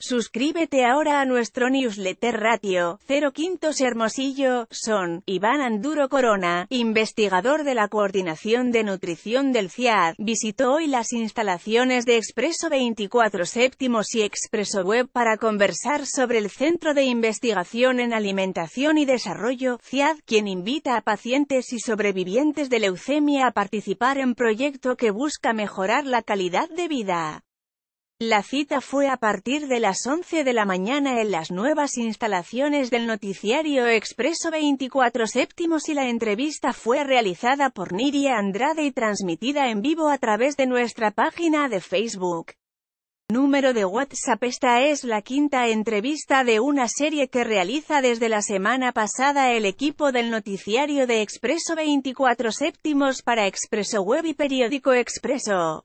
Suscríbete ahora a nuestro newsletter Ratio, 0 Quintos Hermosillo, son, Iván Anduro Corona, investigador de la Coordinación de Nutrición del CIAD, visitó hoy las instalaciones de Expreso 24 Séptimos y Expreso Web para conversar sobre el Centro de Investigación en Alimentación y Desarrollo, CIAD, quien invita a pacientes y sobrevivientes de leucemia a participar en proyecto que busca mejorar la calidad de vida. La cita fue a partir de las 11 de la mañana en las nuevas instalaciones del noticiario Expreso 24 Séptimos y la entrevista fue realizada por Niria Andrade y transmitida en vivo a través de nuestra página de Facebook. Número de WhatsApp Esta es la quinta entrevista de una serie que realiza desde la semana pasada el equipo del noticiario de Expreso 24 Séptimos para Expreso Web y Periódico Expreso.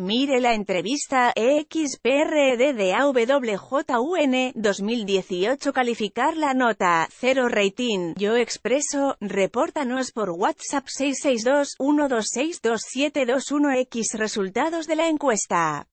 Mire la entrevista EXPRD de AWJUN 2018 calificar la nota 0 rating. Yo expreso, repórtanos por WhatsApp 662 126 X resultados de la encuesta.